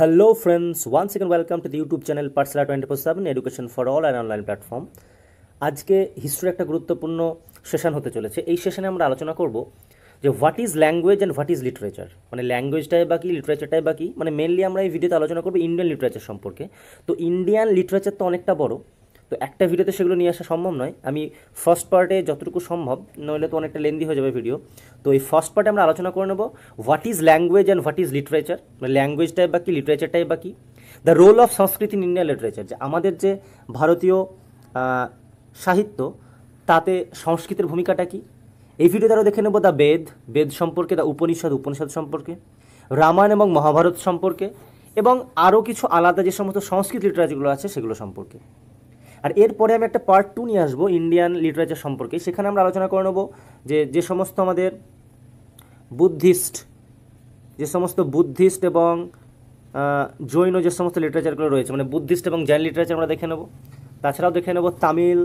hello friends one second welcome to the YouTube channel পার্সেলা twenty four seven education for all and online platform আজকে হিস্ট্রির একটা গুরুত্বপূর্ণ session হতে চলেছে এই সেশনে আমরা আলোচনা করব যে what is language and what is literature মানে ল্যাঙ্গুয়েজটাই বাকি লিটারেচারটাই বাকি মানে মেনলি আমরা এই ভিডিওতে আলোচনা করবো ইন্ডিয়ান লিটারেচার সম্পর্কে তো ইন্ডিয়ান লিটারেচার তো অনেকটা বড় তো একটা ভিডিওতে সেগুলো নিয়ে আসা সম্ভব নয় আমি ফার্স্ট পার্টে যতটুকু সম্ভব নইলে তো অনেকটা লেন্দি হয়ে যাবে ভিডিও তো এই ফার্স্ট পার্টে আমরা আলোচনা করে নেব what is language and what is literature language type বা কি লিটারেচার টাইপ বা কি দ্য রোল অফ সংস্কৃতি ইন ইন্ডিয়ান লিটারেচার যে আমাদের যে ভারতীয় সাহিত্য তাতে সংস্কৃতের ভূমিকাটা কী এই ভিডিও আরও দেখে নেব দ্য বেদ বেদ সম্পর্কে দ্য উপনিষদ উপনিষদ সম্পর্কে রামায়ণ এবং মহাভারত সম্পর্কে এবং আরও কিছু আলাদা যে সমস্ত সংস্কৃত লিটারেচারগুলো আছে সেগুলো সম্পর্কে আর এরপরে আমি একটা পার্ট টু নিয়ে আসবো ইন্ডিয়ান লিটারেচার সম্পর্কে সেখানে আমরা আলোচনা করে নেবো যে যে সমস্ত আমাদের বুদ্ধিস্ট যে সমস্ত বুদ্ধিস্ট এবং জৈন যে সমস্ত লিটারেচারগুলো রয়েছে মানে বুদ্ধিস্ট এবং জৈন লিটারেচার আমরা দেখে নেবো তাছাড়াও দেখে নেব তামিল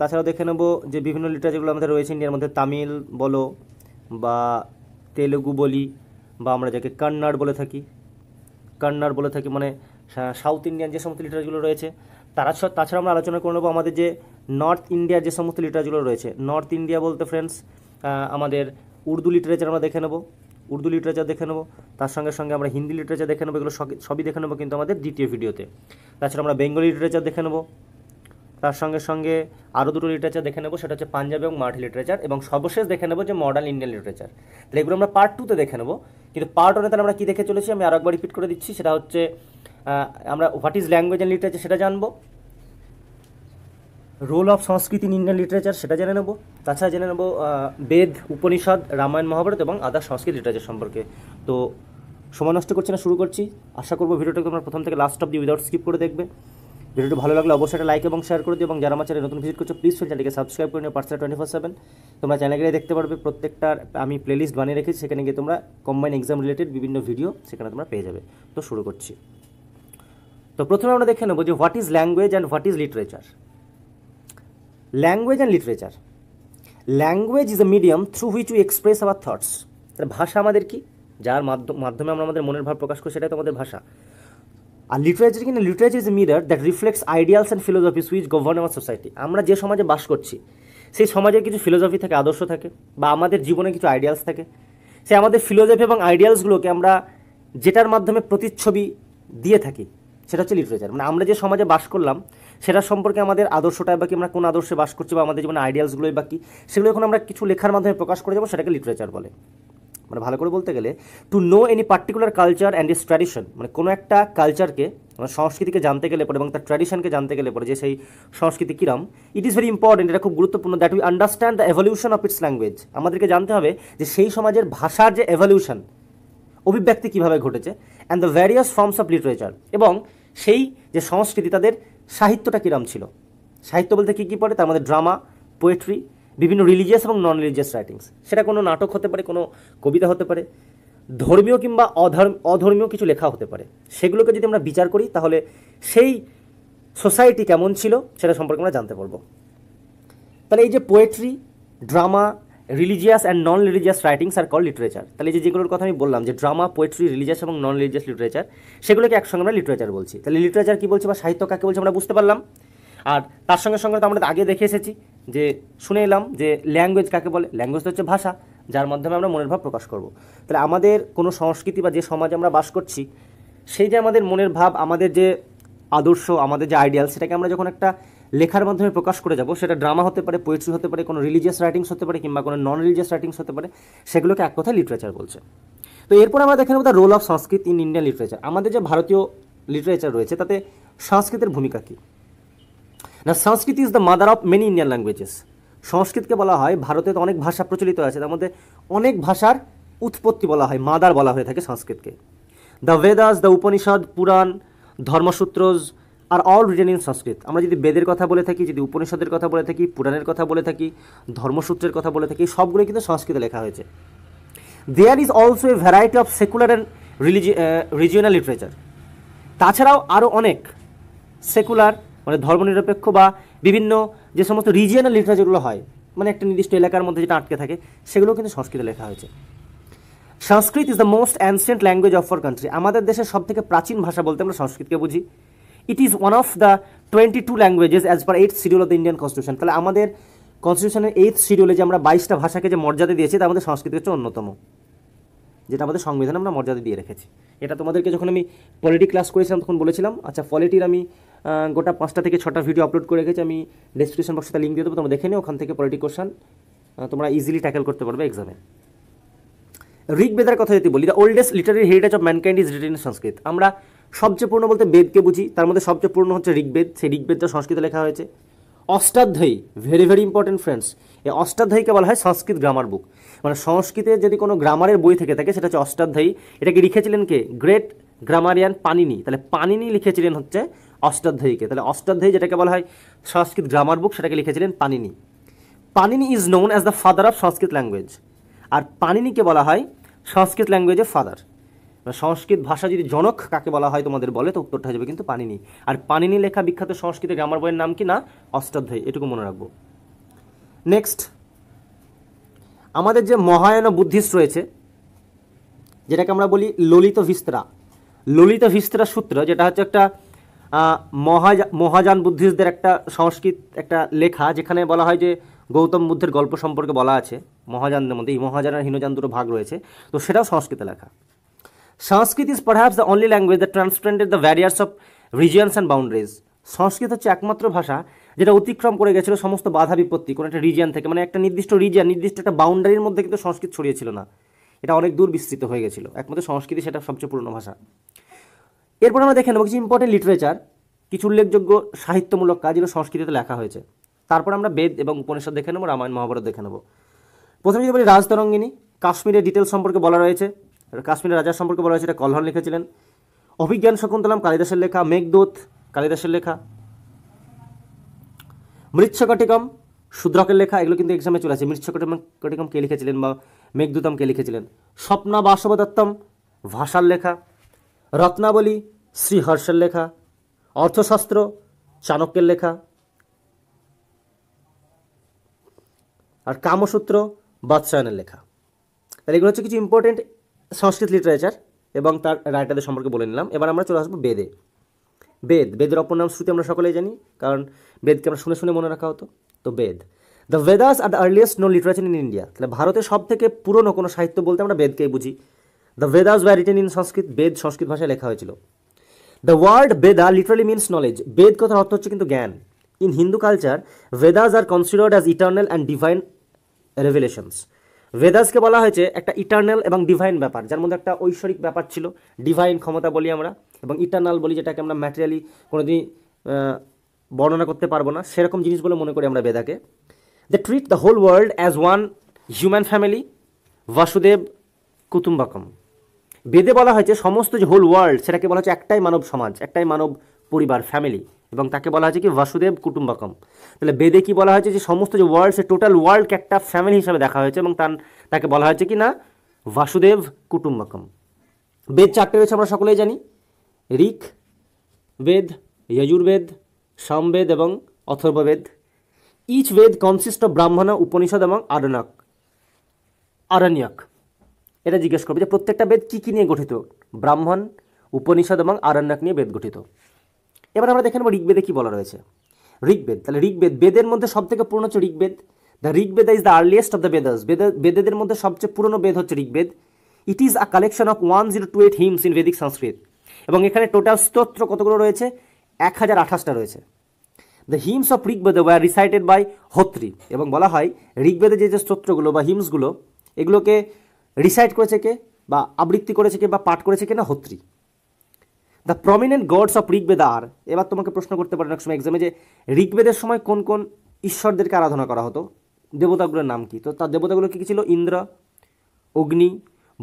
তাছাড়াও দেখে নেব যে বিভিন্ন লিটারেচারগুলো আমাদের রয়েছে ইন্ডিয়ার মধ্যে তামিল বলো বা তেলেগু বলি বা আমরা যাকে কন্নড় বলে থাকি কন্নড় বলে থাকি মানে সাউথ ইন্ডিয়ান যে সমস্ত লিটারেচারগুলো রয়েছে তারা তাছাড়া আমরা আলোচনা করে নেবো আমাদের যে নর্থ ইন্ডিয়ার যে সমস্ত লিটারেচারগুলো রয়েছে নর্থ ইন্ডিয়া বলতে ফ্রেন্ডস আমাদের উর্দু লিটারেচার আমরা দেখে নেবো উর্দু লিটারেচার দেখে নেবো তার সঙ্গে সঙ্গে আমরা হিন্দি লিটারেচার দেখে নেবো এগুলো সবই দেখে নেবো কিন্তু আমাদের দ্বিতীয় ভিডিওতে তাছাড়া আমরা বেঙ্গলি লিটারেচার দেখে নেবো তার সঙ্গে সঙ্গে আরও দুটো লিটারেচার দেখে নেবো সেটা হচ্ছে পাঞ্জাবি এবং মারাঠি লিটারেচার এবং সর্বশেষ দেখে নেবো যে মডার্ন ইন্ডিয়ান লিটারেচার তাহলে এগুলো আমরা পার্ট টুতে দেখে নেবো কিন্তু পার্ট ওয়ানে তাহলে আমরা কী দেখে চলেছি আমি আরো একবার রিপিট করে দিচ্ছি সেটা হচ্ছে আমরা what is language and literature সেটা জানবো রোল অফ সংস্কৃতি ইন ইন্ডিয়ান লিটারেচার সেটা জেনে নেবো তাছাড়া জেনে নেবো বেদ উপনিষদ রামায়ণ মহাভারত এবং আদার সংস্কৃত লিটারেচার সম্পর্কে তো সময় নষ্ট করছি না শুরু করছি আশা করবো ভিডিওটাকে তোমরা প্রথম থেকে last of the without skip করে দেখবে ভিডিওটি ভালো লাগলে অবশ্যই একটা লাইক এবং শেয়ার করে দিও এবং যারা আমার চ্যানেল নতুন ভিজিট করছো প্লিজ চ্যানেলকে সাবস্ক্রাইব করে নিও পার্সেল টোয়েন্টি ফোর সেভেন তোমরা চ্যানেলে গিয়ে দেখতে পারবে প্রত্যেকটার আমি প্লেলিস্ট বানিয়ে রেখেছি সেখানে গিয়ে তোমরা কম্বাইন এক্সাম রিলেটেড বিভিন্ন ভিডিও সেখানে তোমরা পেয়ে যাবে তো শুরু করছি তো প্রথমে আমরা দেখে নেবো যে what is language and what is literature language and literature language is a medium through which we express our thoughts ভাষা আমাদের কি যার মাধ্যমে আমরা আমাদের মনের ভাব প্রকাশ করি সেটাই তো আমাদের ভাষা আর লিটারেচার কিন্তু literature is mirror that reflects ideals and philosophy which govern our society আমরা যে সমাজে বাস করছি সেই সমাজের কিছু ফিলোজফি থাকে আদর্শ থাকে বা আমাদের জীবনে কিছু আইডিয়ালস থাকে সে আমাদের ফিলোজফি এবং আইডিয়ালসগুলোকে আমরা যেটার মাধ্যমে প্রতিচ্ছবি দিয়ে থাকি সেটা হচ্ছে লিটারেচার মানে আমরা যে সমাজে বাস করলাম সেটা সম্পর্কে আমাদের আদর্শটাই বা কি আমরা কোন আদর্শে বাস করছি বা আমাদের যেমন আইডিয়ালসগুলোই বা কি সেগুলো এখন আমরা কিছু লেখার মাধ্যমে প্রকাশ করে যাবো সেটাকে লিটারেচার বলে মানে ভালো করে বলতে গেলে to know any particular culture and its tradition মানে কোনো একটা কালচারকে মানে সংস্কৃতিকে জানতে গেলে পরে এবং তার ট্র্যাডিশনকে জানতে গেলে পরে যে সেই সংস্কৃতি কীরম ইট ইস ভেরি ইম্পর্টেন্ট এটা খুব গুরুত্বপূর্ণ that we understand the evolution of its language আমাদেরকে জানতে হবে যে সেই সমাজের ভাষার যে এভলিউশন অভিব্যক্তি কীভাবে ঘটেছে and the various forms of literature এবং সেই যে সংস্কৃতি তাদের সাহিত্যটা কীরম ছিল সাহিত্য বলতে কী কী পড়ে তার মধ্যে ড্রামা পোয়েট্রি বিভিন্ন রিলিজিয়াস এবং নন রিলিজিয়াস রাইটিংস সেটা কোনো নাটক হতে পারে কোনো কবিতা হতে পারে ধর্মীয় কিংবা অধর্মীয় কিছু লেখা হতে পারে সেগুলোকে যদি আমরা বিচার করি তাহলে সেই সোসাইটি কেমন ছিল সেটা সম্পর্কে আমরা জানতে পারবো তাহলে এই যে poetry drama religious and non religious writings are call literature তাহলে যে যেগুলোর কথা আমি বললাম যে ড্রামা পোয়েট্রি রিলিজিয়াস এবং নন রিলিজিয়াস লিটারেচার সেগুলোকে একসঙ্গে আমরা লিটারেচার বলছি তাহলে লিটারেচার কী বলছে বা সাহিত্য কাকে বলছে আমরা বুঝতে পারলাম আর তার সঙ্গে সঙ্গে তো আমরা আগে দেখে এসেছি যে শুনে এলাম যে ল্যাঙ্গুয়েজ কাকে বলে ল্যাঙ্গুয়েজ হচ্ছে ভাষা যার মাধ্যমে আমরা মনের ভাব প্রকাশ করব তাহলে আমাদের কোনো সংস্কৃতি বা যে সমাজে আমরা বাস করছি সেই যে আমাদের মনের ভাব আমাদের যে আদর্শ আমাদের যে আইডিয়াল সেটাকে আমরা যখন একটা লেখার মাধ্যমে প্রকাশ করে যাব সেটা ড্রামা হতে পারে পোয়েট্রি হতে পারে কোনো রিলিজিয়াস রাইটিংস হতে পারে কিংবা কোনো নন রিলিজিয়াস রাইটিংস হতে পারে সেগুলোকে এক কথায় লিটারেচার বলছে তো এরপর আমরা দেখে নেব the role of Sanskrit in Indian literature আমাদের যে ভারতীয় লিটারেচার রয়েছে তাতে সংস্কৃতের ভূমিকা কী না Sanskrit is the mother of many Indian languages সংস্কৃতকে বলা হয় ভারতে তো অনেক ভাষা প্রচলিত আছে তার মধ্যে অনেক ভাষার উৎপত্তি বলা হয় মাদার বলা হয়ে থাকে সংস্কৃতকে the Vedas the Upanishad Purana Dharmasutras are all written in Sanskrit আমরা যদি বেদের কথা বলে থাকি যদি উপনিষদের কথা বলে থাকি পুরাণের কথা বলে থাকি ধর্মসূত্রের কথা বলে থাকি সবগুলোই কিন্তু সংস্কৃতে লেখা হয়েছে there is also a variety of secular and রিলিজি রিজিওনাল লিটারেচার তাছাড়াও আরও অনেক সেকুলার মানে ধর্মনিরপেক্ষ বা বিভিন্ন যে সমস্ত রিজিয়নাল লিটারেচারগুলো হয় মানে একটা নির্দিষ্ট এলাকার মধ্যে যেটা আটকে থাকে সেগুলো কিন্তু সংস্কৃতে লেখা হয়েছে Sanskrit is the most ancient language of our country আমাদের দেশের সবথেকে প্রাচীন ভাষা বলতে আমরা সংস্কৃতকে বুঝি it is one of the twenty two languages as per eight schedule of the Indian constitution তাহলে আমাদের কনস্টিটিউশনের এইট শিডিউলে যে আমরা বাইশটা ভাষাকে যে মর্যাদা দিয়েছি তা আমাদের সংস্কৃত হচ্ছে অন্যতম যেটা আমাদের সংবিধানে আমরা মর্যাদা দিয়ে রেখেছি এটা তোমাদেরকে যখন আমি পলিটি ক্লাস করেছিলাম তখন বলেছিলাম আচ্ছা পলিটির আমি গোটা পাঁচটা থেকে ছটা ভিডিও আপলোড করে রেখেছি আমি ডেসক্রিপশন বক্সে লিঙ্ক দিয়ে দেবো তোমরা দেখে নিও ওখান থেকে পলিটি কোশ্চান তোমরা ইজিলি ট্যাকেল করতে পারবে এক্সামে ঋগ্বেদার কথা যদি বলি the oldest literary heritage of mankind is written Sanskrit আমরা সবচেয়ে পূর্ণ বলতে বেদকে বুঝি তার মধ্যে সবচেয়ে পূর্ণ হচ্ছে ঋগবেদ সেই ঋগবেদ যা সংস্কৃতে লেখা হয়েছে Ashtadhyayi very very important friends এই অষ্টাধ্যায়ীকে বলা হয় সংস্কৃত গ্রামার বুক মানে সংস্কৃতে যদি কোনো গ্রামারের বই থেকে থাকে সেটা হচ্ছে অষ্টাধ্যায়ী এটাকে লিখেছিলেন কে গ্রেট গ্রামারিয়ান পানিনি তাহলে পানিনি লিখেছিলেন হচ্ছে অষ্টাধ্যায়ীকে তাহলে অষ্টাধ্যায়ী যেটাকে বলা হয় সংস্কৃত গ্রামার বুক সেটাকে লিখেছিলেন Panini Panini is known as the father of Sanskrit language আর পানিনিকে বলা হয় সংস্কৃত ল্যাঙ্গুয়েজের ফাদার সংস্কৃত ভাষা যদি জনক কাকে বলা হয় তোমাদের বলে তো উত্তরটা যাবে কিন্তু পানিনি আর পানিনি লেখা বিখ্যাত সংস্কৃত গ্রামার বইয়ের নাম কি না অষ্টাধ্যায়ী এটুকু মনে রাখবো নেক্সট আমাদের যে মহায়ন বুদ্ধিস্ট রয়েছে যেটাকে আমরা বলি ললিত ভিস্তরা ললিত ভিস্তরা সূত্র যেটা হচ্ছে একটা মহাজা মহাযান বুদ্ধিস্টদের একটা সংস্কৃত একটা লেখা যেখানে বলা হয় যে গৌতম বুদ্ধের গল্প সম্পর্কে বলা আছে মহাজানদের মধ্যে এই মহাজান আর হীনজান দুটো ভাগ রয়েছে তো সেটাও সংস্কৃতে লেখা Sanskrit is perhaps the only language the transcended the barriers of regions and boundaries Sanskrit হচ্ছে একমাত্র ভাষা যেটা অতিক্রম করে গেছিলো সমস্ত বাধা বিপত্তি কোনো একটা রিজিয়ান থেকে মানে একটা নির্দিষ্ট রিজিয়ান নির্দিষ্ট একটা বাউন্ডারির মধ্যে কিন্তু সংস্কৃত ছড়িয়েছিল না এটা অনেক দূর বিস্তৃত হয়ে গেছিলো একমাত্র সংস্কৃতি সেটা সবচেয়ে পুরনো ভাষা এরপর আমরা দেখে নেব কিছু ইম্পর্টেন্ট লিটারেচার কিছু উল্লেখযোগ্য সাহিত্যমূলক কাজ যেগুলো সংস্কৃতিতে লেখা হয়েছে তারপর আমরা বেদ এবং উপনিষদ দেখে নেব রামায়ণ মহাভারত দেখে নেব প্রথমে যদি বলি রাজতরঙ্গিনী কাশ্মীরের ডিটেলস সম্পর্কে বলা রয়েছে কাশ্মীরের রাজার সম্পর্কে বলা হয়েছে এটা কলহন লিখেছিলেন অভিজ্ঞান শকুন্তলাম কালিদাসের লেখা মেঘদূত কালিদাসের লেখা মৃৎসকটিকম শূদ্রকের লেখা এগুলো কিন্তু এক্সামে চলে আসে মৃৎসকটিকম কটিকম কে লিখেছিলেন বা মেঘদূতম কে লিখেছিলেন স্বপ্না বাসবদত্তম ভাষার লেখা রত্নাবলী শ্রীহর্ষের লেখা অর্থশাস্ত্র চাণক্যের লেখা আর কামসূত্র বাদশায়নের লেখা তাহলে এগুলো হচ্ছে কিছু ইম্পর্টেন্ট সংস্কৃত লিটারেচার এবং তার রাইটারদের সম্পর্কে বলে নিলাম এবার আমরা চলে আসবো বেদে বেদ বেদের অপর নাম শ্রুতি আমরা সকলেই জানি কারণ বেদকে আমরা শুনে শুনে মনে রাখা হতো তো Veda the Vedas are the earliest known literature in India তাহলে ভারতের সব থেকে পুরনো কোনো সাহিত্য বলতে আমরা বেদকেই বুঝি the Vedas were written in Sanskrit Veda Sanskrit ভাষায় লেখা হয়েছিল the word Veda literally means knowledge Veda কথার অর্থ হচ্ছে কিন্তু জ্ঞান in Hindu culture Vedas are considered as eternal and divine revelations ভেদাসকে বলা হয়েছে একটা ইটার্নাল এবং ডিভাইন ব্যাপার যার মধ্যে একটা ঐশ্বরিক ব্যাপার ছিল ডিভাইন ক্ষমতা বলি আমরা এবং ইটার্নাল বলি যেটাকে আমরা ম্যাটেরিয়ালি কোনোদিনই বর্ণনা করতে পারবো না সেরকম জিনিস বলে মনে করি আমরা বেদাকে the treat the whole world as one human family Vasudhaiva Kutumbakam বেদে বলা হয়েছে সমস্ত যে হোল ওয়ার্ল্ড সেটাকে বলা হচ্ছে একটাই মানব সমাজ একটাই মানব পরিবার ফ্যামিলি এবং তাকে বলা হয়েছে কি বাসুদেব কুটুম্বকম তাহলে বেদে কি বলা হয়েছে যে সমস্ত যে ওয়ার্ল্ড সে টোটাল ওয়ার্ল্ডকে একটা ফ্যামিলি হিসাবে দেখা হয়েছে এবং তার তাকে বলা হয়েছে কি না বাসুদেব কুটুম্বকম বেদ চারটে রয়েছে আমরা সকলেই জানি ঋক বেদ যজুর্বেদ সমবেদ এবং Atharvaveda each Veda consist of Brahmana Upanishad এবং আরণ্যক আরণ্যক এটা জিজ্ঞেস করবে যে প্রত্যেকটা বেদ কী কী নিয়ে গঠিত ব্রাহ্মণ উপনিষদ এবং আরণ্যক নিয়ে বেদ গঠিত এবার আমরা দেখে নেব ঋগ্বেদে কী বলা রয়েছে ঋগ্বেদ তাহলে ঋগ্বেদ বেদের মধ্যে সবথেকে পুরনো হচ্ছে Rigveda the Rigveda is the earliest of the Vedas বেদেদের মধ্যে সবচেয়ে পুরনো বেদ হচ্ছে Rigveda it is a collection of one zero two eight hymns in Vedic Sanskrit এবং এখানে টোটাল স্তোত্র কতগুলো রয়েছে এক হাজার আঠাশটা রয়েছে the hymns of Rigveda were recited by Hotri এবং বলা হয় ঋগ্বেদের যে যে স্তোত্রগুলো বা হিমসগুলো এগুলোকে রিসাইড করেছে কে বা আবৃত্তি করেছে কে বা পাঠ করেছে কে না Hotri the prominent gods of Rigveda are এবার তোমাকে প্রশ্ন করতে পারে অনেক সময় এক্সামে যে ঋগ্বেদের সময় কোন কোন ঈশ্বরদেরকে আরাধনা করা হতো দেবতাগুলোর নাম কি তো তার দেবতাগুলো কী কী ছিল ইন্দ্র অগ্নি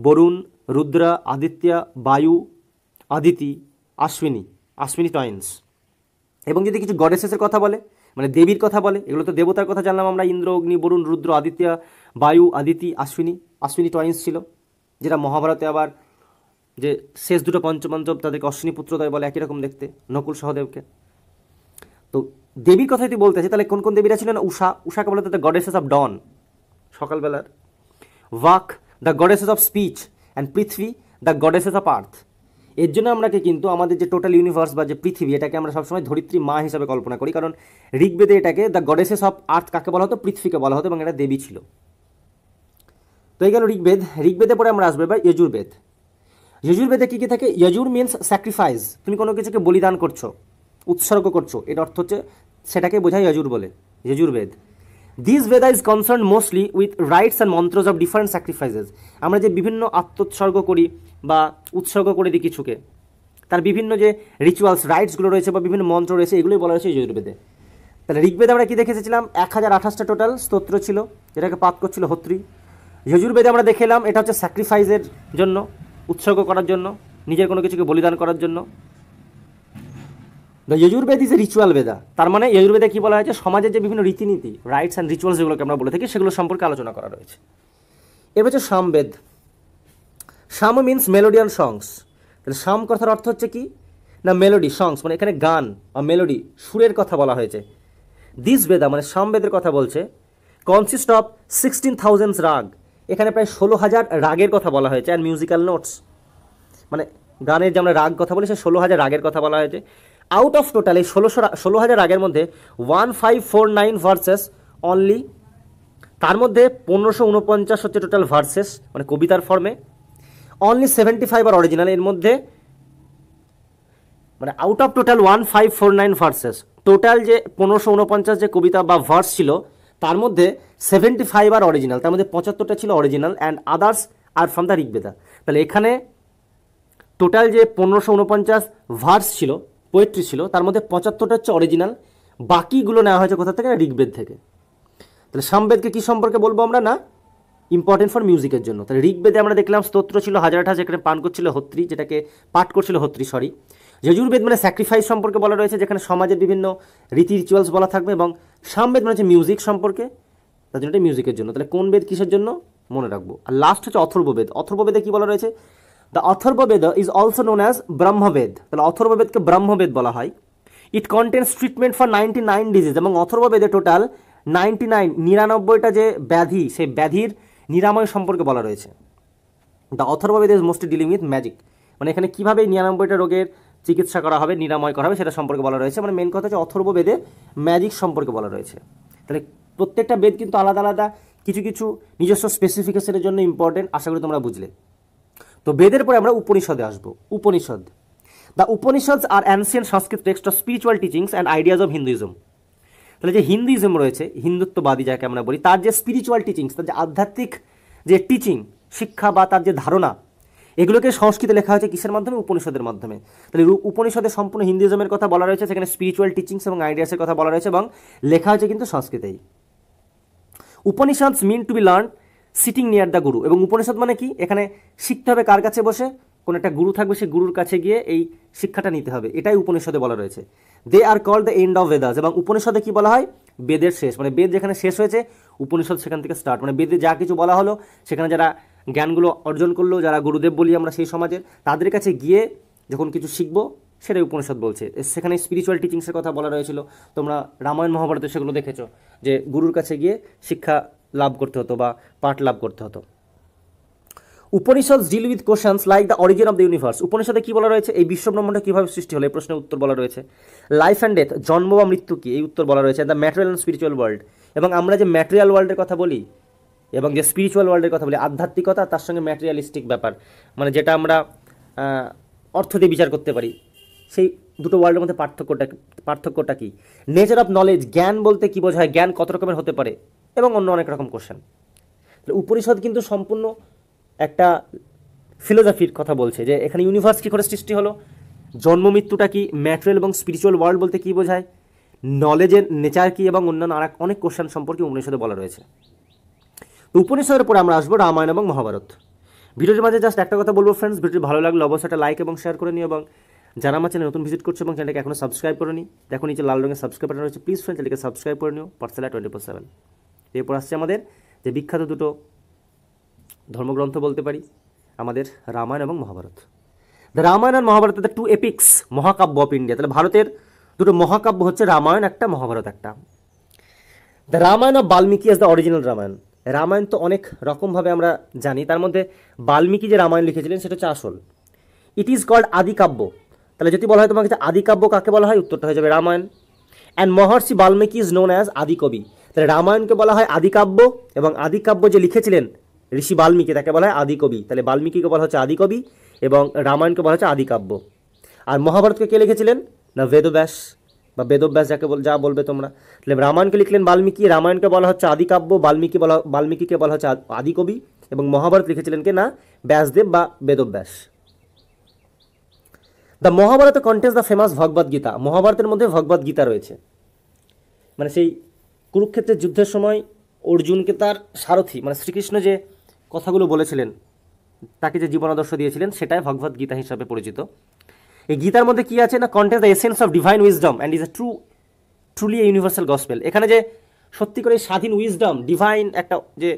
বরুণ রুদ্র আদিত্য বায়ু আদিতি আশ্বিনী আশ্বিনী টয়েন্স এবং যদি কিছু গডেসেসের কথা বলে মানে দেবীর কথা বলে এগুলো তো দেবতার কথা জানলাম আমরা ইন্দ্র অগ্নি বরুণ রুদ্র আদিত্য বায়ু আদিতি আশ্বিনী আশ্বিনী টয়েন্স ছিল যেটা মহাভারতে আবার যে শেষ দুটো পঞ্চপাঞ্চব তাদেরকে অশ্বিনী পুত্রদয় বলে একই রকম দেখতে নকুল সহদেবকে তো দেবীর কথা যদি বলতে আছে তাহলে কোন কোন দেবীরা ছিলেন উষা উষাকে বলে দ্য গডেসেস অফ ডন সকালবেলার Vak the goddesses of speech and Prithvi the goddesses of earth এর জন্য আমরাকে কিন্তু আমাদের যে টোটাল ইউনিভার্স বা যে পৃথিবী এটাকে আমরা সবসময় ধরিত্রী মা হিসাবে কল্পনা করি কারণ ঋগ্বেদে এটাকে দ্য গডেসেস অফ আর্থ কাকে বলা হতো পৃথিবীকে বলা হতো এবং এটা দেবী ছিল তো এই গেল ঋগ্বেদ ঋগ্বেদে পরে আমরা আসবে বা যজুর্বেদ যজুর্বেদে কী কী থাকে যজুর মিনস স্যাক্রিফাইস তুমি কোনো কিছুকে বলিদান করছো উৎসর্গ করছো এর অর্থ হচ্ছে সেটাকে বোঝায় যজুর বলে Yajurveda this Veda is concern mostly with rites and mantras of different sacrifices আমরা যে বিভিন্ন আত্মোৎসর্গ করি বা উৎসর্গ করে দিই কিছুকে তার বিভিন্ন যে রিচুয়ালস রাইটসগুলো রয়েছে বা বিভিন্ন মন্ত্র রয়েছে এগুলোই বলা রয়েছে যজুর্বেদে তাহলে ঋগ্বেদে আমরা কী দেখে এসেছিলাম এক হাজার আঠাশটা টোটাল স্তোত্র ছিল যেটাকে পাত করছিল হত্রী যজুর্বেদে আমরা দেখে এলাম এটা হচ্ছে স্যাক্রিফাইসের জন্য উৎসর্গ করার জন্য নিজের কোনো কিছুকে বলিদান করার জন্য the Yajurveda is a ritual Veda তার মানে ইয়জুর্বেদে কি বলা হয়েছে সমাজের যে বিভিন্ন রীতিনীতি রাইটস অ্যান্ড রিচুয়ালস যেগুলোকে আমরা বলে থাকি সেগুলো সম্পর্কে আলোচনা করা রয়েছে এবার হচ্ছে সামবেদ সাম মিনস মেলোডিয়ান সংস তাহলে সাম কথার অর্থ হচ্ছে কি না মেলোডি সংস মানে এখানে গান বা মেলোডি সুরের কথা বলা হয়েছে দিস বেদা মানে সামবেদের কথা বলছে কনসিস্ট অফ সিক্সটিন থাউজেন্ডস রাগ এখানে প্রায় ষোলো হাজার রাগের কথা বলা হয়েছে অ্যান্ড মিউজিক্যাল নোটস মানে গানের যে আমরা রাগ কথা বলি সে ষোলো হাজার রাগের কথা বলা হয়েছে আউট অফ টোটাল এই ষোলোশো ষোলো হাজার আগের মধ্যে one five four nine verses only তার মধ্যে পনেরোশো উনপঞ্চাশ হচ্ছে টোটাল ভার্সেস মানে কবিতার ফর্মে only seventy five are original এর মধ্যে মানে out of total one five four nine verses total যে পনেরোশো উনপঞ্চাশ যে কবিতা বা ভার্স ছিল তার মধ্যে সেভেন্টি ফাইভ আর অরিজিনাল তার মধ্যে পঁচাত্তরটা ছিল original and others are from the Rigveda তাহলে এখানে টোটাল যে পনেরোশো উনপঞ্চাশ ভার্স ছিল পোয়েট্রি ছিল তার মধ্যে পঁচাত্তরটা হচ্ছে অরিজিনাল বাকিগুলো নেওয়া হয়েছে কোথা থেকে না ঋগ্বেদ থেকে তাহলে সামবেদকে কী সম্পর্কে বলবো আমরা না ইম্পর্টেন্ট ফর মিউজিকের জন্য তাহলে ঋগ্বেদে আমরা দেখলাম স্তোত্র ছিল হাজার হাজার যেখানে পান করছিল হত্রী যেটাকে পাঠ করছিল হত্রী সরি যজুর্বেদ মানে স্যাক্রিফাইস সম্পর্কে বলা রয়েছে যেখানে সমাজের বিভিন্ন রীতি রিচুয়ালস বলা থাকবে এবং সামবেদ মানে হচ্ছে মিউজিক সম্পর্কে তার জন্য এটা মিউজিকের জন্য তাহলে কোন বেদ কিসের জন্য মনে রাখবো আর লাস্ট হচ্ছে অথর্ববেদ অথর্ববেদে কী বলা রয়েছে the Atharvaveda is also known as Brahmaveda তাহলে অথর্ববেদকে ব্রহ্মবেদ বলা হয় it contents treatment for ninety nine disease এবং অথর্ববেদে টোটাল নাইনটি নাইন নিরানব্বইটা যে ব্যাধি সেই ব্যাধির নিরাময় সম্পর্কে বলা রয়েছে the Atharvaveda is mostly dealing with magic মানে এখানে কীভাবে নিরানব্বইটা রোগের চিকিৎসা করা হবে নিরাময় করা হবে সেটা সম্পর্কে বলা রয়েছে মানে মেন কথা হচ্ছে অথর্ববেদে ম্যাজিক সম্পর্কে বলা রয়েছে তাহলে প্রত্যেকটা বেদ কিন্তু আলাদা আলাদা কিছু কিছু নিজস্ব স্পেসিফিকেশনের জন্য ইম্পর্টেন্ট আশা করি তোমরা বুঝলে তো বেদের পরে আমরা উপনিষদে আসব Upanishad the Upanishad are ancient Sanskrit text of spiritual teachings and ideas of Hinduism তাহলে যে হিন্দুইজম রয়েছে হিন্দুত্ববাদী যাকে আমরা বলি তার যে স্পিরিচুয়াল টিচিংস তার যে আধ্যাত্মিক যে টিচিং শিক্ষা বা তার যে ধারণা এগুলোকে সংস্কৃতে লেখা হয়েছে কিসের মাধ্যমে উপনিষদের মাধ্যমে তাহলে উপনিষদে সম্পূর্ণ হিন্দুইজমের কথা বলা রয়েছে সেখানে স্পিরিচুয়াল টিচিংস এবং আইডিয়াসের কথা বলা রয়েছে এবং লেখা হয়েছে কিন্তু সংস্কৃতেই Upanishad mean to be learn sitting near the guru এবং উপনিষদ মানে কি এখানে শিখতে হবে কার কাছে বসে কোনো একটা গুরু থাকবে সেই গুরুর কাছে গিয়ে এই শিক্ষাটা নিতে হবে এটাই উপনিষদে বলা রয়েছে they are call the end of Vedas এবং উপনিষদে কি বলা হয় বেদের শেষ মানে বেদ যেখানে শেষ হয়েছে উপনিষদ সেখান থেকে স্টার্ট মানে বেদে যা কিছু বলা হলো সেখানে যারা জ্ঞানগুলো অর্জন করলো যারা গুরুদেব বলি আমরা সেই সমাজের তাদের কাছে গিয়ে যখন কিছু শিখবো সেটাই উপনিষদ বলছে সেখানে স্পিরিচুয়াল টিচিংসের কথা বলা রয়েছিল তোমরা রামায়ণ মহাভারতে সেগুলো দেখেছো যে গুরুর কাছে গিয়ে শিক্ষা লাভ করতে হতো বা পাঠ লাভ করতে হতো Upanishad deal with questions like the origin of the universe উপনিষদে কী বলা রয়েছে এই বিশ্বব্রহ্মাণ্ড কীভাবে সৃষ্টি হলো এই প্রশ্নের উত্তর বলা রয়েছে লাইফ অ্যান্ড ডেথ জন্ম বা মৃত্যু কী এই উত্তর বলা রয়েছে the material and spiritual world এবং আমরা যে ম্যাটেরিয়াল ওয়ার্ল্ডের কথা বলি এবং যে স্পিরিচুয়াল ওয়ার্ল্ডের কথা বলি আধ্যাত্মিকতা তার সঙ্গে ম্যাটেরিয়ালিস্টিক ব্যাপার মানে যেটা আমরা অর্থ দিয়ে বিচার করতে পারি সেই দুটো ওয়ার্ল্ডের মধ্যে পার্থক্যটা পার্থক্যটা কী নেচার অফ নলেজ জ্ঞান বলতে কী বোঝায় জ্ঞান কত রকমের হতে পারে এবং অন্য অনেক রকম কোশ্চেন তাহলে উপনিষদ কিন্তু সম্পূর্ণ একটা ফিলোজফির কথা বলছে যে এখানে ইউনিভার্স কী করে সৃষ্টি হলো জন্ম মৃত্যুটা কি ম্যাটেরিয়াল এবং স্পিরিচুয়াল ওয়ার্ল্ড বলতে কী বোঝায় নলেজের নেচার কী এবং অন্যান্য আর অনেক কোশ্চেন সম্পর্কে উপনিষদে বলা রয়েছে তো উপনিষদের পরে আমরা আসবো রামায়ণ এবং মহাভারত ভিডিওর মাঝে জাস্ট একটা কথা বলবো ফ্রেন্ডস ভিডিওটি ভালো লাগলে অবশ্যই একটা লাইক এবং শেয়ার করে নিও এবং যারা আমার চ্যানেল নতুন ভিজিট করছে এবং চ্যানেলকে এখনও সাবস্ক্রাইব করে নি দেখো নিচে লাল রঙের সাবস্ক্রাইব বাটন রয়েছে প্লিজ ফ্রেন্ড চ্যানেলকে সাবস্ক্রাইব করে নিও পার্সেলা টোয়েন্টি ফোর সেভেন এরপর আসছে আমাদের যে বিখ্যাত দুটো ধর্মগ্রন্থ বলতে পারি আমাদের রামায়ণ এবং Mahabharata the Ramayana are Mahabharata the two epics মহাকাব্য অফ ইন্ডিয়া তাহলে ভারতের দুটো মহাকাব্য হচ্ছে রামায়ণ একটা মহাভারত একটা the Ramayana of Valmiki is the original Ramayana Ramayana তো অনেক রকমভাবে আমরা জানি তার মধ্যে বাল্মীকি যে রামায়ণ লিখেছিলেন সেটা হচ্ছে আসল ইট ইজ কল্ড আদিকাব্য তাহলে যদি বলা হয় তোমাকে আদিকাব্য কাকে বলা হয় উত্তরটা হয়ে যাবে Ramayana and Maharshi Valmiki is known as Adikavi তাহলে রামায়ণকে বলা হয় আদিকাব্য এবং আদিকাব্য যে লিখেছিলেন ঋষি বাল্মীকি তাকে বলা হয় আদিকবি তাহলে বাল্মীকিকে বলা হচ্ছে আদিকবি এবং রামায়ণকে বলা হচ্ছে আদিকাব্য আর মহাভারতকে কে লিখেছিলেন না বেদব্যাস বা বেদব্যাস যাকে বল যা বলবে তোমরা তাহলে রামায়ণকে লিখলেন বাল্মীকি রামায়ণকে বলা হচ্ছে আদিকাব্য বাল্মীকি বলা বাল্মীকিকে বলা হচ্ছে আদিকবি এবং মহাভারত লিখেছিলেন কে না ব্যাসদেব বা Vedavyasa the Mahabharata contains the famous Bhagavad Gita মহাভারতের মধ্যে ভগবদ্গীতা রয়েছে মানে সেই কুরুক্ষেত্রের যুদ্ধের সময় অর্জুনকে তার সারথি মানে শ্রীকৃষ্ণ যে কথাগুলো বলেছিলেন তাকে যে জীবন আদর্শ দিয়েছিলেন সেটাই ভগবদ গীতা হিসাবে পরিচিত এই গীতার মধ্যে কী আছে না contains the essence of divine wisdom and is a true truly universal gospel এখানে যে সত্যি করে স্বাধীন উইজডম ডিভাইন একটা যে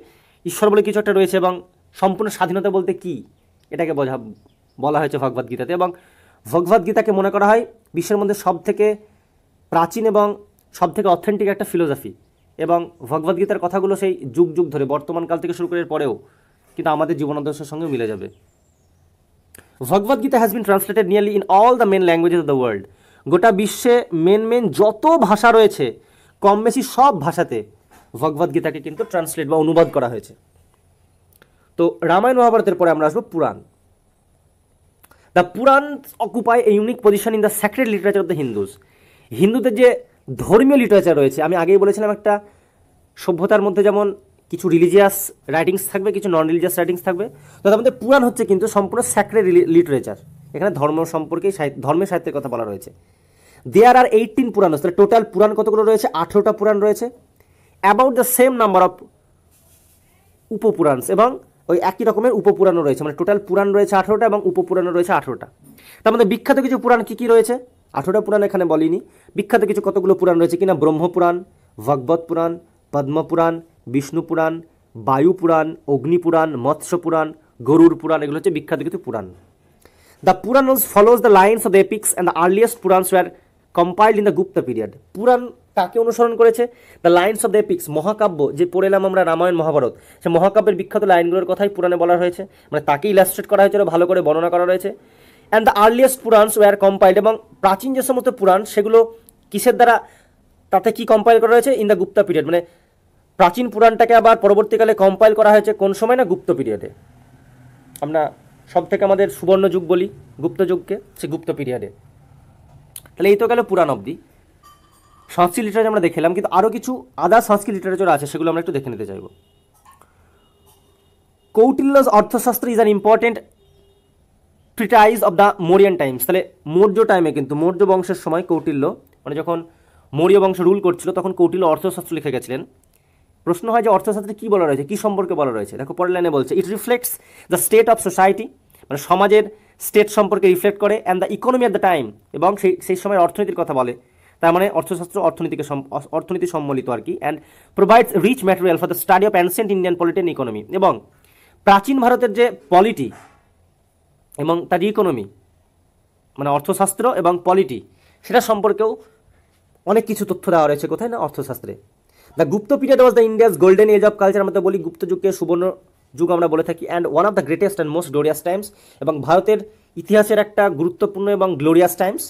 ঈশ্বর বলে কিছু একটা রয়েছে এবং সম্পূর্ণ স্বাধীনতা বলতে কি এটাকে বোঝা বলা হয়েছে ভগবদ্গীতাতে এবং ভগবদ্গীতাকে মনে করা হয় বিশ্বের মধ্যে সব থেকে প্রাচীন এবং সব থেকে অথেন্টিক একটা ফিলোসফি এবং ভগবদ্গীতার কথাগুলো সেই যুগ যুগ ধরে বর্তমানকাল থেকে শুরু করে পরেও কিন্তু আমাদের জীবনাদর্শের সঙ্গে মিলে যাবে Bhagavad Gita has been translated nearly in all the main language of the world গোটা বিশ্বে মেন মেন যত ভাষা রয়েছে কম বেশি সব ভাষাতে ভগবদ্গীতাকে কিন্তু ট্রান্সলেট বা অনুবাদ করা হয়েছে তো রামায়ণ মহাভারতের পরে আমরা আসবো Purana the Purana occupy a unique position in the sacred literature of the Hindus হিন্দুদের যে ধর্মীয় লিটারেচার রয়েছে আমি আগেই বলেছিলাম একটা সভ্যতার মধ্যে যেমন কিছু রিলিজিয়াস রাইটিংস থাকবে কিছু নন রিলিজিয়াস রাইটিংস থাকবে তো তার মধ্যে পুরাণ হচ্ছে কিন্তু সম্পূর্ণ স্যাক্রে লিটারেচার এখানে ধর্ম সম্পর্কে ধর্মের সাহিত্যের কথা বলা রয়েছে দেয়ার আর এইটিন পুরাণ তাহলে টোটাল পুরাণ কতগুলো রয়েছে আঠেরোটা পুরাণ রয়েছে about the same number of Upapuranas এবং ওই একই রকমের উপপুরাণও রয়েছে মানে টোটাল পুরাণ রয়েছে আঠেরোটা এবং উপপুরাণও রয়েছে আঠেরোটা তার মধ্যে বিখ্যাত কিছু পুরাণ কী কী রয়েছে আঠেরোটা পুরাণ এখানে বলিনি বিখ্যাত কিছু কতগুলো পুরাণ রয়েছে কিনা ব্রহ্মপুরাণ ভগবত পুরাণ পদ্মপুরাণ বিষ্ণু পুরাণ বায়ু পুরাণ অগ্নিপুরাণ মৎস্য পুরাণ গরুর পুরাণ এগুলো হচ্ছে বিখ্যাত কিছু Purana the Purana follows the lines of the epics and the earliest Puranas were compiled in the Gupta period Purana তাকে অনুসরণ করেছে the lines of the epics মহাকাব্য যে পড়ে এলাম আমরা রামায়ণ মহাভারত সে মহাকাব্যের বিখ্যাত লাইনগুলোর কথাই পুরাণে বলা হয়েছে মানে তাকে ইলাস্ট্রেট করা হয়েছিল ভালো করে বর্ণনা করা রয়েছে and the earliest Puranas were compiled এবং প্রাচীন যে সমস্ত পুরাণ সেগুলো কিসের দ্বারা তাতে কি কম্পাইল করা হয়েছে ইন দ্য গুপ্তা পিরিয়ড মানে প্রাচীন পুরাণটাকে আবার পরবর্তীকালে কম্পাইল করা হয়েছে কোন সময় না গুপ্ত পিরিয়ডে আমরা সব থেকে আমাদের সুবর্ণ যুগ বলি গুপ্ত যুগকে সে গুপ্ত পিরিয়ডে তাহলে এই তো গেল পুরাণ অবধি সংস্কৃত লিটারেচার আমরা দেখেলাম কিন্তু আরও কিছু আদার সংস্কৃত লিটারেচার আছে সেগুলো আমরা একটু দেখে নিতে চাইব Kautilya's Arthashastra is an important treatise of the Mauryan times তাহলে মৌর্য টাইমে কিন্তু মৌর্য বংশের সময় কৌটিল্য মানে যখন মৌর্য বংশ রুল করছিল তখন কৌটিল্য অর্থশাস্ত্র লিখে গেছিলেন প্রশ্ন হয় যে অর্থশাস্ত্রে কী বলা রয়েছে কী সম্পর্কে বলা রয়েছে দেখো পরের লাইনে বলছে it reflects the state of society মানে সমাজের স্টেট সম্পর্কে রিফ্লেক্ট করে and the economy at the time এবং সেই সেই সময়ের অর্থনীতির কথা বলে তার মানে অর্থশাস্ত্র অর্থনীতিকে অর্থনীতি সম্বলিত আর কি and provides rich material for the study of ancient Indian polity and economy এবং প্রাচীন ভারতের যে পলিটি এবং তার ইকোনমি মানে অর্থশাস্ত্র এবং পলিটি সেটা সম্পর্কেও অনেক কিছু তথ্য দেওয়া রয়েছে কোথায় না অর্থশাস্ত্রে the Gupta period was the India's golden age of culture আমরা বলি গুপ্ত যুগকে সুবর্ণ যুগ আমরা বলে থাকি and one of the greatest and most glorious times এবং ভারতের ইতিহাসের একটা গুরুত্বপূর্ণ এবং glorious times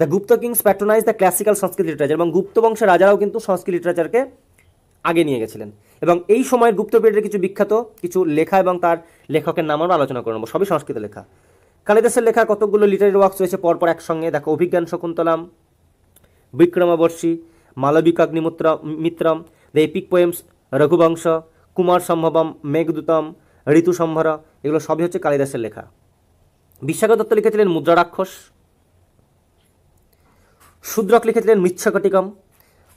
the Gupta kings patronize the classical Sanskrit literature এবং গুপ্ত বংশের রাজারাও কিন্তু সংস্কৃত লিটারেচারকে আগে নিয়ে গেছিলেন এবং এই সময়ের গুপ্ত পিরিয়ডের কিছু বিখ্যাত কিছু লেখা এবং তার লেখকের নাম আমরা আলোচনা করে সবই সংস্কৃত লেখা কালিদাসের লেখা কতগুলো লিটারি ওয়ার্কস রয়েছে পরপর একসঙ্গে দেখো Abhijnana Shakuntalam Vikramorvashi Malavikagnimitram the epic poems Raghuvamsha Kumarasambhavam Meghadutam Ritusamhara এগুলো সবই হচ্ছে কালিদাসের লেখা বিশ্বাগ দত্ত লিখেছিলেন মুদ্রা রাক্ষস শূদ্রক লিখেছিলেন মৃচ্ছকটিকম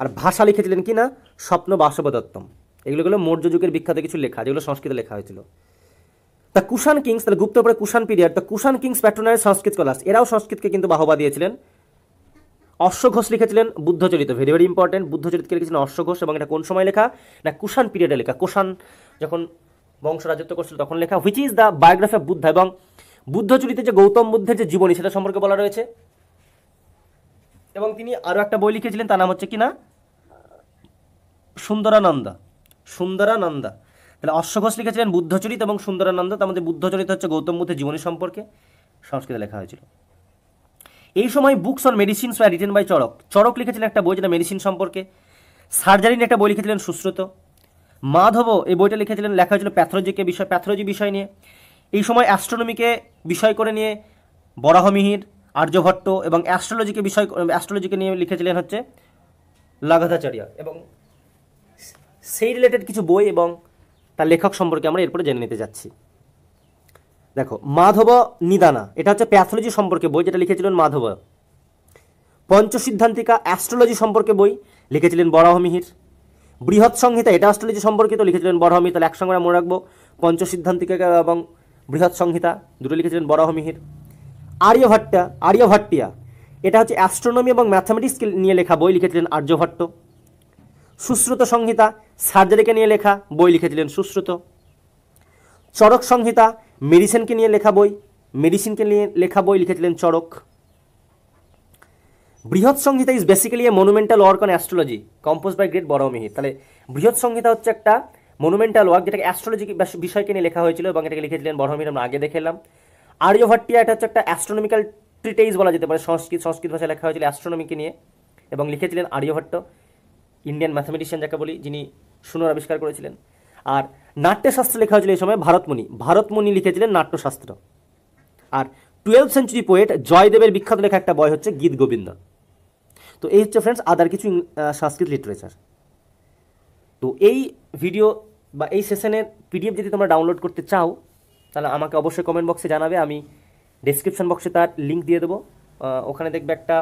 আর ভাষা লিখেছিলেন কি না স্বপ্ন বাসবদত্তম এগুলো হলো মৌর্য যুগের বিখ্যাত কিছু লেখা যেগুলো সংস্কৃতে লেখা হয়েছিল দ্য কুষাণ কিংস তাহলে গুপ্ত পরে পিরিয়ড দ্য কুষান কিংস প্যাট্রোনারের সংস্কৃত স্কলার্স এরাও সংস্কৃতকে কিন্তু বাহবা দিয়েছিলেন অশ্ব ঘোষ লিখেছিলেন বুদ্ধচরিত ভেরি ভেরি ইম্পর্টেন্ট বুদ্ধচরিতকে লিখেছিলেন অশ্ব ঘোষ এবং এটা কোন সময় লেখা না কুষান পিরিয়ডে লেখা কুষান যখন বংশ রাজত্ব করছিল তখন লেখা which is the biography of Buddha এবং বুদ্ধচরিতে যে গৌতম বুদ্ধের যে জীবনী সেটা সম্পর্কে বলা রয়েছে এবং তিনি আরও একটা বই লিখেছিলেন তার নাম হচ্ছে কি না সুন্দরানন্দা সুন্দরানন্দা তাহলে অশ্বঘোষ লিখেছিলেন বুদ্ধচরিত এবং সুন্দরানন্দ তার মধ্যে বুদ্ধচরিত হচ্ছে গৌতম বুদ্ধের জীবনী সম্পর্কে সংস্কৃতে লেখা হয়েছিল এই সময় books on medicines were written by Charaka Charaka লিখেছিলেন একটা বই যেটা মেডিসিন সম্পর্কে সার্জারি একটা বই লিখেছিলেন সুশ্রুত মাধব এই বইটা লিখেছিলেন লেখা হয়েছিল প্যাথোলজিকে বিষয় প্যাথোলজি বিষয় নিয়ে এই সময় অ্যাস্ট্রোনমিকে বিষয় করে নিয়ে বরাহমিহির আর্যভট্ট এবং অ্যাস্ট্রোলজিকে বিষয় অ্যাস্ট্রোলজিকে নিয়ে লিখেছিলেন হচ্ছে লাগাধাচার্য এবং সেই রিলেটেড কিছু বই এবং তার লেখক সম্পর্কে আমরা এরপরে জেনে নিতে যাচ্ছি দেখো মাধব নিদানা এটা হচ্ছে প্যাথোলজি সম্পর্কে বই যেটা লিখেছিলেন মাধব পঞ্চসিদ্ধান্তিকা অ্যাস্ট্রোলজি সম্পর্কে বই লিখেছিলেন বরাহমিহির বৃহৎ সংহিতা এটা অ্যাস্ট্রোলজি সম্পর্কিত লিখেছিলেন বরাহমিহির তাহলে একসঙ্গে মনে রাখবো পঞ্চসিদ্ধান্তিকা এবং বৃহৎ সংহিতা দুটো লিখেছিলেন বরাহমিহির আর্যভট্টা আর্যভট্টিয়া এটা হচ্ছে অ্যাস্ট্রোনমি এবং ম্যাথামেটিক্স নিয়ে লেখা বই লিখেছিলেন আর্যভট্ট সুশ্রুত সংহিতা সার্জারিকে নিয়ে লেখা বই লিখেছিলেন সুশ্রুত চরক সংহিতা মেডিসিনকে নিয়ে লেখা বই মেডিসিনকে নিয়ে লেখা বই লিখেছিলেন Charaka Brihat Samhita is basically a monumental work on astrology compose by great Varahamihira তাহলে বৃহৎ সংহিতা হচ্ছে একটা মনুমেন্টাল ওয়ার্ক যেটাকে অ্যাস্ট্রোলজি বিষয়কে নিয়ে লেখা হয়েছিল এবং এটাকে লিখেছিলেন বড় মিহির আমরা আগে দেখেলাম আর্যভট্টিয়া এটা হচ্ছে একটা অ্যাস্ট্রোনমিক্যাল ট্রিটেইজ বলা যেতে পারে সংস্কৃত সংস্কৃত ভাষায় লেখা হয়েছিল অ্যাস্ট্রোনমিকে নিয়ে এবং লিখেছিলেন আর্যভট্ট ইন্ডিয়ান ম্যাথামেটিশিয়ান যাকে বলি যিনি সুনর আবিষ্কার করেছিলেন আর নাট্যশাস্ত্র লেখা হয়েছিল এই সময় ভারতমণি ভারতমণি লিখেছিলেন নাট্যশাস্ত্র আর টুয়েলভ সেঞ্চুরি পোয়েট জয়দেবের বিখ্যাত লেখা একটা বই হচ্ছে গীত গোবিন্দ তো এই হচ্ছে ফ্রেন্ডস আদার কিছু সংস্কৃত লিটারেচার তো এই ভিডিও বা এই সেশনের পিডিএফ যদি তোমরা ডাউনলোড করতে চাও তাহলে আমাকে অবশ্যই কমেন্ট বক্সে জানাবে আমি ডেসক্রিপশন বক্সে তার লিঙ্ক দিয়ে দেবো ওখানে দেখবে একটা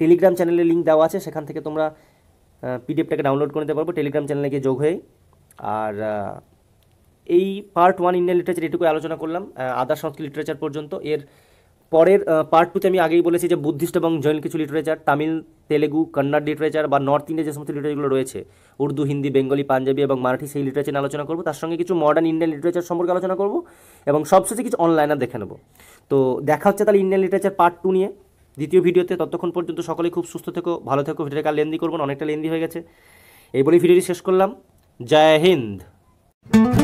টেলিগ্রাম চ্যানেলে লিঙ্ক দেওয়া আছে সেখান থেকে তোমরা পিডিএফটাকে ডাউনলোড করে নিতে পারবো টেলিগ্রাম চ্যানেলে গিয়ে যোগ হয়ে আর এই পার্ট ওয়ান ইন্ডিয়ান লিটারেচার এটুকু আলোচনা করলাম আদার সংস্কৃত লিটারেচার পর্যন্ত এর পরের পার্ট টুতে আমি আগেই বলেছি যে বুদ্ধিস্ট এবং জৈন কিছু লিটারেচার তামিল তেলেগু কন্নড় লিটারেচার বা নর্থ ইন্ডিয়া যে সমস্ত লিটারেচারগুলো রয়েছে উর্দু হিন্দি বেঙ্গলি পাঞ্জাবি এবং মারাঠি সেই লিটারেচার নিয়ে আলোচনা করবো তার সঙ্গে কিছু মডার্ন ইন্ডিয়ান লিটারেচার সম্পর্কে আলোচনা করবো এবং সবশেষে কিছু অনলাইনার দেখে নেবো তো দেখা হচ্ছে তাহলে ইন্ডিয়ান লিটারেচার পার্ট টু নিয়ে দ্বিতীয় ভিডিওতে ততক্ষণ পর্যন্ত সকলে খুব সুস্থ থেকো ভালো থেকো কাল লেন্দি করবেন অনেকটা লেন্দি হয়ে গেছে এই বলেই ভিডিওটি শেষ করলাম জয় হিন্দ